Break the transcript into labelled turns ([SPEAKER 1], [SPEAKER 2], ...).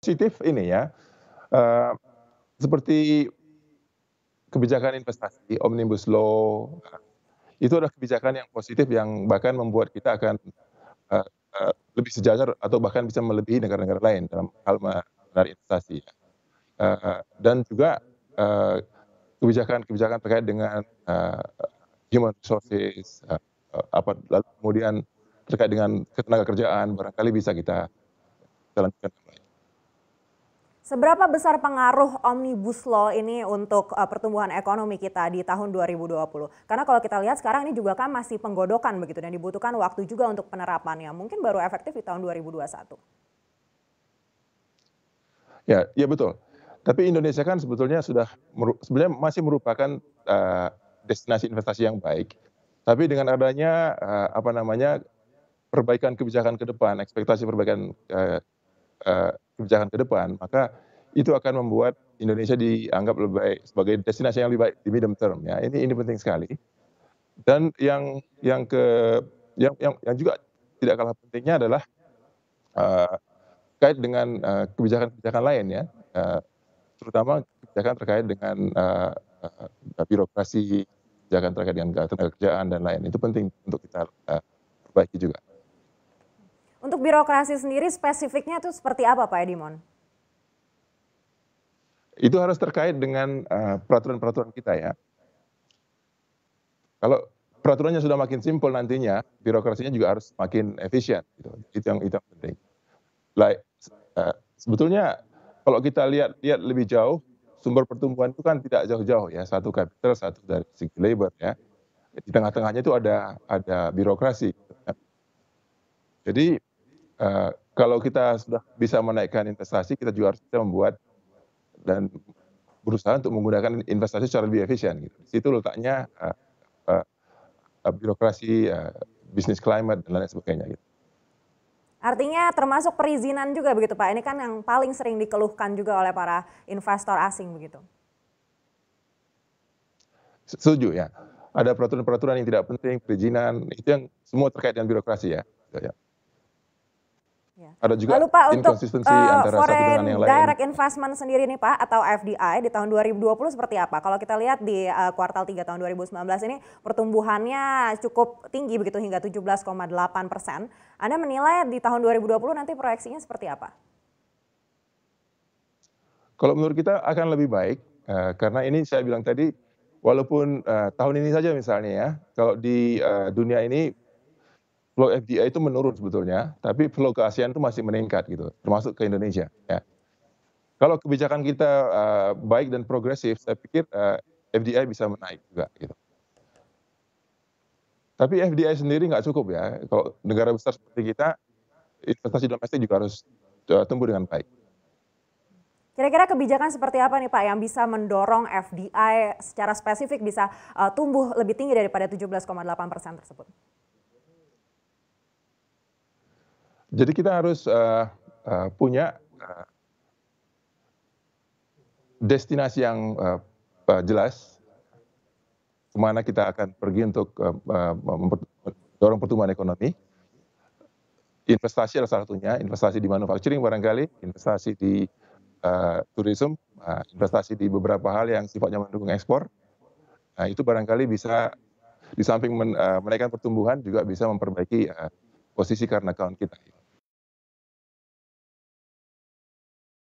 [SPEAKER 1] positif ini ya, uh, seperti kebijakan investasi, omnibus law, itu adalah kebijakan yang positif yang bahkan membuat kita akan uh, uh, lebih sejajar atau bahkan bisa melebihi negara-negara lain dalam hal menarik investasi. Uh, dan juga kebijakan-kebijakan uh, terkait dengan uh, human resources, uh, apa lalu kemudian terkait dengan ketenaga kerjaan barangkali bisa kita jalankan.
[SPEAKER 2] Seberapa besar pengaruh Omnibus Law ini untuk uh, pertumbuhan ekonomi kita di tahun 2020? Karena kalau kita lihat sekarang ini juga kan masih penggodokan begitu dan dibutuhkan waktu juga untuk penerapannya. Mungkin baru efektif di tahun 2021.
[SPEAKER 1] Ya, ya betul. Tapi Indonesia kan sebetulnya sudah sebenarnya masih merupakan uh, destinasi investasi yang baik. Tapi dengan adanya uh, apa namanya perbaikan kebijakan ke depan, ekspektasi perbaikan uh, Eh, kebijakan ke depan, maka itu akan membuat Indonesia dianggap lebih baik sebagai destinasi yang lebih baik di medium term ya. Ini ini penting sekali. Dan yang yang ke yang yang, yang juga tidak kalah pentingnya adalah uh, kait dengan kebijakan eh, kebijakan-kebijakan lain ya, uh, terutama kebijakan terkait dengan uh, uh, birokrasi, kebijakan terkait dengan tenaga kerjaan dan lain itu penting untuk kita uh, perbaiki juga.
[SPEAKER 2] Untuk birokrasi sendiri spesifiknya itu seperti apa Pak Edimon?
[SPEAKER 1] Itu harus terkait dengan eh, peraturan-peraturan uh, kita ya. Kalau peraturannya sudah makin simpel nantinya, birokrasinya juga harus makin efisien. Gitu. Itu yang itu yang penting. Like, uh, eh, sebetulnya kalau kita lihat lihat lebih jauh, sumber pertumbuhan itu kan tidak jauh-jauh ya, satu kapital, satu dari segi labor ya. Di tengah-tengahnya itu ada ada birokrasi. Jadi Eh, kalau kita sudah bisa menaikkan investasi kita juga harus bisa membuat dan berusaha untuk menggunakan investasi secara lebih efisien. Gitu. Situ letaknya uh, uh, uh, birokrasi, uh, bisnis climate dan lain sebagainya. Gitu.
[SPEAKER 2] Artinya termasuk perizinan juga begitu Pak. Ini kan yang paling sering dikeluhkan juga oleh para investor asing begitu.
[SPEAKER 1] Setuju ya. Ada peraturan-peraturan yang tidak penting, perizinan, itu yang semua terkait dengan birokrasi ya. Gitu, ya. Ya. Ada juga Lalu Pak, inkonsistensi untuk, uh, eh, antara satu dengan yang lain. Direct
[SPEAKER 2] investment sendiri nih Pak atau FDI di tahun 2020 seperti apa? Kalau kita lihat di uh, kuartal 3 tahun 2019 ini pertumbuhannya cukup tinggi begitu hingga 17,8 persen. Anda menilai di tahun 2020 nanti proyeksinya seperti apa?
[SPEAKER 1] Kalau menurut kita akan lebih baik uh, karena ini saya bilang tadi walaupun uh, tahun ini saja misalnya ya kalau di uh, dunia ini flow FDI itu menurun sebetulnya, tapi flow ke ASEAN itu masih meningkat gitu, termasuk ke Indonesia. Ya. Kalau kebijakan kita uh, baik dan progresif, saya pikir uh, eh, FDI bisa menaik juga gitu. Tapi FDI sendiri nggak cukup ya. Kalau negara besar seperti kita, investasi domestik juga harus eh, tumbuh dengan baik.
[SPEAKER 2] Kira-kira kebijakan seperti apa nih Pak yang bisa mendorong FDI secara spesifik bisa uh, tumbuh lebih tinggi daripada 17,8 persen tersebut?
[SPEAKER 1] Jadi kita harus uh, uh, punya uh, destinasi yang uh, uh, jelas kemana kita akan pergi untuk uh, uh, pertumbuhan ekonomi. Investasi adalah salah satunya, investasi di manufacturing barangkali, investasi di uh, tourism, uh, investasi di beberapa hal yang sifatnya mendukung ekspor. Nah, itu barangkali bisa di samping men, uh, menaikkan pertumbuhan juga bisa memperbaiki uh, posisi karena account kita.